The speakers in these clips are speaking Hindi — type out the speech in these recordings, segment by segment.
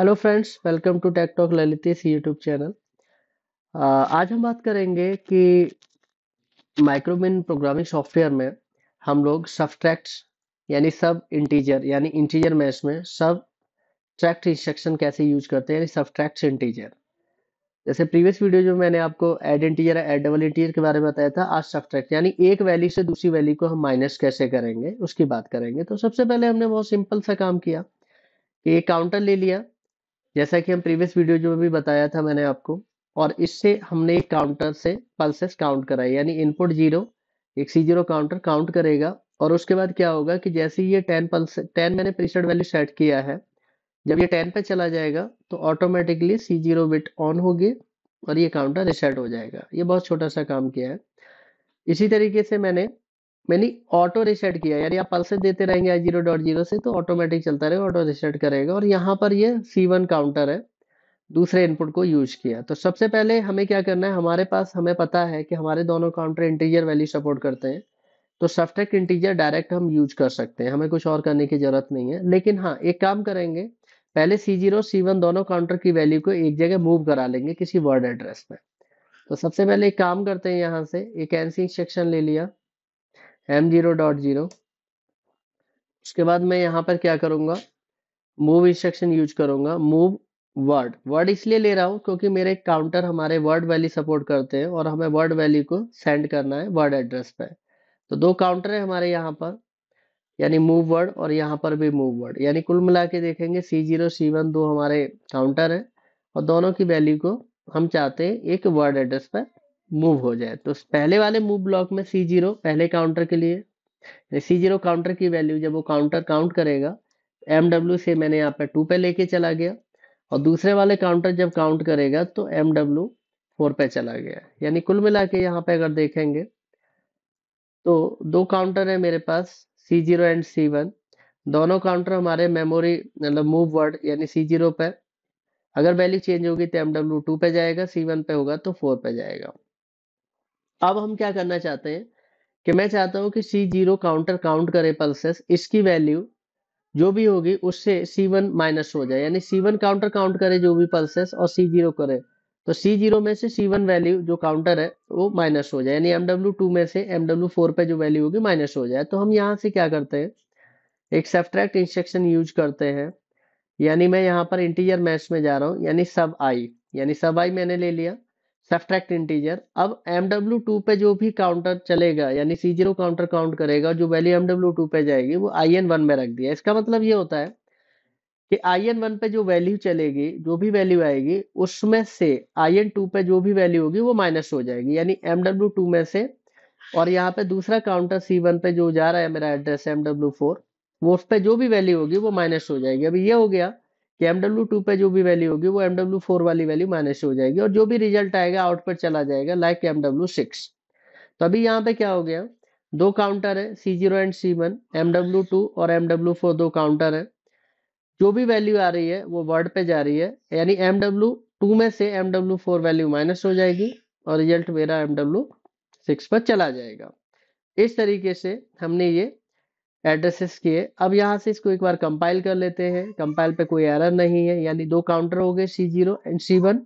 hello friends welcome to tech talk Lalit YouTube channel आज हम बात करेंगे कि माइक्रोमिन प्रोग्रामिंग सॉफ्टवेयर में हम लोग सब्ट्रैक्ट्स यानी सब इंटीजर यानी इंटीजर में सब ट्रैक्ट इंस्ट्रक्शन कैसे यूज करते हैं यानी सब्ट्रैक्ट्स इंटीजर जैसे प्रीवियस वीडियो जो मैंने आपको add integer add double integer के बारे में बताया था आज सब्ट्रैक्ट यानी एक वैली से दूसरी वैली को हम माइनस कैसे करेंगे उसकी बात करेंगे तो सबसे पहले हमने बहुत सिंपल सा काम किया कि एक काउंटर ले लिया जैसा कि हम प्रीवियस वीडियो जो भी बताया था मैंने आपको और इससे हमने एक काउंटर से पल्सेस काउंट कराई यानी इनपुट जीरो एक सी जीरो काउंटर काउंट करेगा और उसके बाद क्या होगा कि जैसे ये टेन पल्स टेन मैंने प्रीसेट वैल्यू सेट किया है जब ये टेन पे चला जाएगा तो automatically C zero bit on होगी और ये काउंटर रिसेट हो जाएगा ये बहुत छोटा सा काम किया है इसी तरीके से मैंने मैंने ऑटो रिसेट किया यार आप पल्सेस देते रहेंगे आई जीरो डॉट जीरो से तो ऑटोमेटिक चलता रहेगा ऑटो रिसेट करेगा और यहाँ पर ये सी वन काउंटर है दूसरे इनपुट को यूज किया तो सबसे पहले हमें क्या करना है हमारे पास हमें पता है कि हमारे दोनों काउंटर इंटीजर वैल्यू सपोर्ट करते हैं तो सफ्टेक इंटीजर डायरेक्ट हम यूज कर सकते हैं हमें कुछ और करने की जरूरत नहीं है लेकिन हाँ एक काम करेंगे पहले सी जीरो सी वन दोनों काउंटर की वैल्यू को एक जगह मूव करा लेंगे किसी वर्ड एड्रेस में तो सबसे पहले एक काम करते हैं यहाँ से एक एनसी इंस्ट्रक्शन ले लिया एम जीरो डॉट जीरो उसके बाद मैं यहाँ पर क्या करूँगा मूव इंस्ट्रक्शन यूज करूँगा मूव वर्ड वर्ड इसलिए ले रहा हूँ क्योंकि मेरे काउंटर हमारे वर्ड वैल्यू सपोर्ट करते हैं और हमें वर्ड वैल्यू को सेंड करना है वर्ड एड्रेस पे तो दो काउंटर है हमारे यहाँ पर यानी मूव वर्ड और यहाँ पर भी मूव वर्ड यानी कुल मिला के देखेंगे सी जीरो सी वन दो हमारे काउंटर है और दोनों की वैल्यू को हम चाहते हैं एक वर्ड एड्रेस पर मूव हो जाए तो पहले वाले मूव ब्लॉक में सी जीरो पहले काउंटर के लिए सी जीरो काउंटर की वैल्यू जब वो काउंटर काउंट करेगा एम डब्ल्यू से मैंने यहाँ पे टू पे लेके चला गया और दूसरे वाले काउंटर जब काउंट करेगा तो एम डब्ल्यू फोर पे चला गया यानी कुल मिला के यहाँ पे अगर देखेंगे तो दो काउंटर है मेरे पास C zero and C one दोनों काउंटर हमारे मेमोरी मतलब मूव वर्ड यानी सी जीरो पे अगर वैल्यू चेंज होगी तो एम डब्ल्यू टू पे जाएगा सी वन पे होगा तो फोर पे जाएगा अब हम क्या करना चाहते हैं कि मैं चाहता हूं कि सी जीरो काउंटर काउंट करे पल्सेस इसकी वैल्यू जो भी होगी उससे सी वन माइनस हो जाए यानी सी वन काउंटर काउंट करे जो भी पल्सेस और सी जीरो करे तो सी जीरो में से सी वन वैल्यू जो काउंटर है वो माइनस हो जाए यानी एम डब्ल्यू टू में से एम डब्ल्यू फोर पे जो वैल्यू होगी माइनस हो जाए तो हम यहाँ से क्या करते हैं एक सेफ्ट्रैक्ट इंस्ट्रक्शन यूज करते हैं यानी मैं यहाँ पर इंटीरियर मैच में जा रहा हूँ यानी सब आई यानी सब आई मैंने ले लिया सब्ट्रैक्ट इंटीजर अब एम डब्ल्यू टू पे जो भी काउंटर चलेगा यानी सी जीरो काउंटर काउंट करेगा जो वैल्यू एम डब्ल्यू टू पे जाएगी वो आई एन वन में रख दिया इसका मतलब ये होता है कि आई एन वन पे जो वैल्यू चलेगी जो भी वैल्यू आएगी उसमें से आई एन टू पे जो भी वैल्यू होगी वो माइनस हो जाएगी यानी एम डब्ल्यू टू में से और यहाँ पे दूसरा काउंटर सी वन पे जो जा रहा है मेरा एड्रेस एम डब्ल्यू फोर वो उस पर जो भी वैल्यू होगी वो माइनस हो जाएगी अभी ये हो गया कि एम टू पे जो भी वैल्यू होगी वो एम डब्ल्यू फोर वाली वैल्यू माइनस हो जाएगी और जो भी रिजल्ट आएगा आउटपुट चला जाएगा लाइक एम डब्ल्यू सिक्स तो अभी यहाँ पे क्या हो गया दो काउंटर है C zero and C one M W two और एम डब्ल्यू फोर दो काउंटर है जो भी वैल्यू आ रही है वो वर्ड पे जा रही है यानी एम डब्ल्यू टू में से M W four value minus हो जाएगी और रिजल्ट मेरा एम डब्ल्यू सिक्स पर चला जाएगा इस तरीके से हमने ये एड्रेसेस किए अब यहाँ से इसको एक बार कंपाइल कर लेते हैं कंपाइल पे कोई एरर नहीं है यानी दो काउंटर हो गए C zero and C one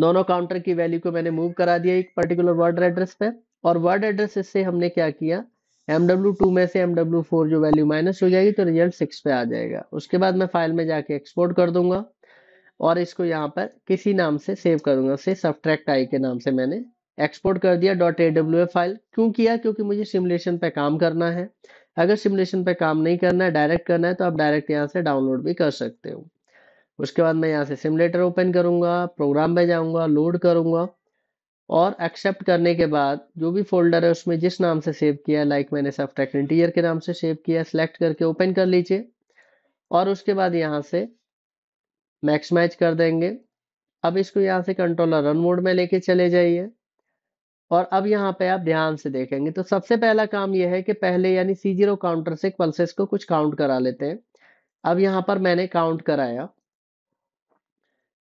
दोनों काउंटर की वैल्यू को मैंने मूव करा दिया एक पर्टिकुलर वर्ड एड्रेस पे और वर्ड एड्रेस से हमने क्या किया एम टू में से एम फोर जो वैल्यू माइनस हो जाएगी तो रिजल्ट सिक्स पे आ जाएगा उसके बाद मैं फाइल में जाके एक्सपोर्ट कर दूंगा और इसको यहाँ पर किसी नाम से सेव करूंगा से सब्ट्रैक्ट आई के नाम से मैंने एक्सपोर्ट कर दिया डॉट ए डब्ल्यू फाइल क्यों किया क्योंकि मुझे सिमुलेशन पे काम करना है अगर सिमुलेशन पे काम नहीं करना है डायरेक्ट करना है तो आप डायरेक्ट यहाँ से डाउनलोड भी कर सकते हो उसके बाद मैं यहाँ से सिमुलेटर ओपन करूँगा प्रोग्राम में जाऊँगा लोड करूँगा और एक्सेप्ट करने के बाद जो भी फोल्डर है उसमें जिस नाम से सेव किया लाइक मैंने सब इंटीरियर के नाम से सेव किया सेलेक्ट करके ओपन कर लीजिए और उसके बाद यहाँ से मैक्स मैच कर देंगे अब इसको यहाँ से कंट्रोलर रन मोड में लेके चले जाइए और अब यहाँ पे आप ध्यान से देखेंगे तो सबसे पहला काम यह है कि पहले यानी सी जीरो काउंटर से पल्सेस को कुछ काउंट करा लेते हैं अब यहाँ पर मैंने काउंट कराया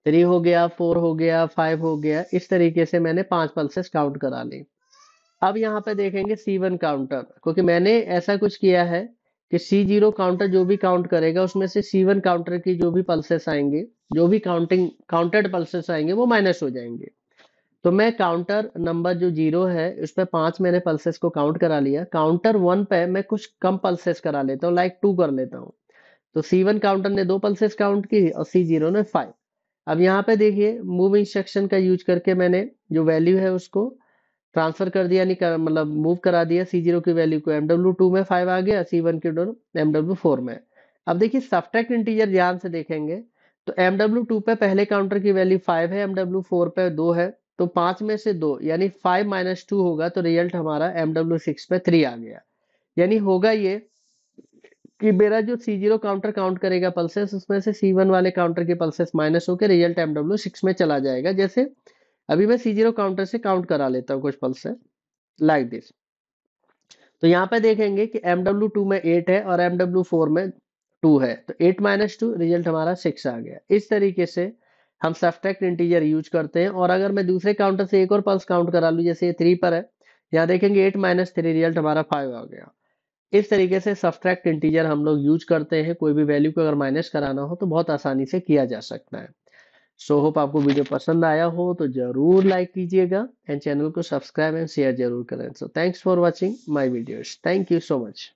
थ्री हो गया फोर हो गया फाइव हो गया इस तरीके से मैंने पांच पल्सेस काउंट करा ली अब यहाँ पे देखेंगे सी वन काउंटर क्योंकि मैंने ऐसा कुछ किया है कि सी जीरो काउंटर जो भी काउंट करेगा उसमें से सी वन काउंटर की जो भी पल्सेस आएंगे जो भी काउंटिंग काउंटेड पल्सेस आएंगे वो माइनस हो जाएंगे तो मैं काउंटर नंबर जो जीरो है इस पर पांच मैंने पल्सेस को काउंट करा लिया काउंटर वन पे मैं कुछ कम पल्सेस करा लेता हूँ लाइक टू कर लेता हूँ तो सी वन काउंटर ने दो पल्सेस काउंट की और सी जीरो ने फाइव अब यहाँ पे देखिए मूव इंस्ट्रक्शन का यूज करके मैंने जो वैल्यू है उसको ट्रांसफर कर दिया कर मतलब मूव करा दिया सी जीरो की वैल्यू को एमडब्ल्यू टू में फाइव आ गया सी वन की डोर एमडब्ल्यू फोर में अब देखिए सब्ट्रैक्ट इंटीजर ध्यान से देखेंगे तो एमडब्ल्यू टू पे पहले काउंटर की वैल्यू फाइव है एमडब्ल्यू फोर पे दो है तो पांच में से दो यानी फाइव माइनस टू होगा तो रिजल्ट हमारा एम डब्ल्यू सिक्स पे थ्री आ गया यानी होगा ये कि मेरा जो सी जीरो काउंटर काउंट करेगा पल्सेस उसमें से सी वन वाले काउंटर के पल्सेस माइनस होकर रिजल्ट एम डब्ल्यू सिक्स में चला जाएगा जैसे अभी मैं सी जीरो काउंटर से काउंट करा लेता हूँ कुछ पल्सेस लाइक दिस तो यहाँ पे देखेंगे कि एम डब्ल्यू टू में एट है और एम डब्ल्यू फोर में टू है तो एट माइनस टू रिजल्ट हमारा सिक्स आ गया इस तरीके से हम सब्ट्रैक्ट इंटीजर यूज करते हैं और अगर मैं दूसरे काउंटर से एक और पल्स काउंट करा लूँ जैसे ये थ्री पर है यहाँ देखेंगे एट माइनस थ्री रिजल्ट हमारा फाइव आ गया इस तरीके से सब्ट्रैक्ट इंटीजर हम लोग यूज करते हैं कोई भी वैल्यू को अगर माइनस कराना हो तो बहुत आसानी से किया जा सकता है सो so, होप आपको वीडियो पसंद आया हो तो जरूर लाइक कीजिएगा एंड चैनल को सब्सक्राइब एंड शेयर जरूर करें so thanks for watching my videos thank you so much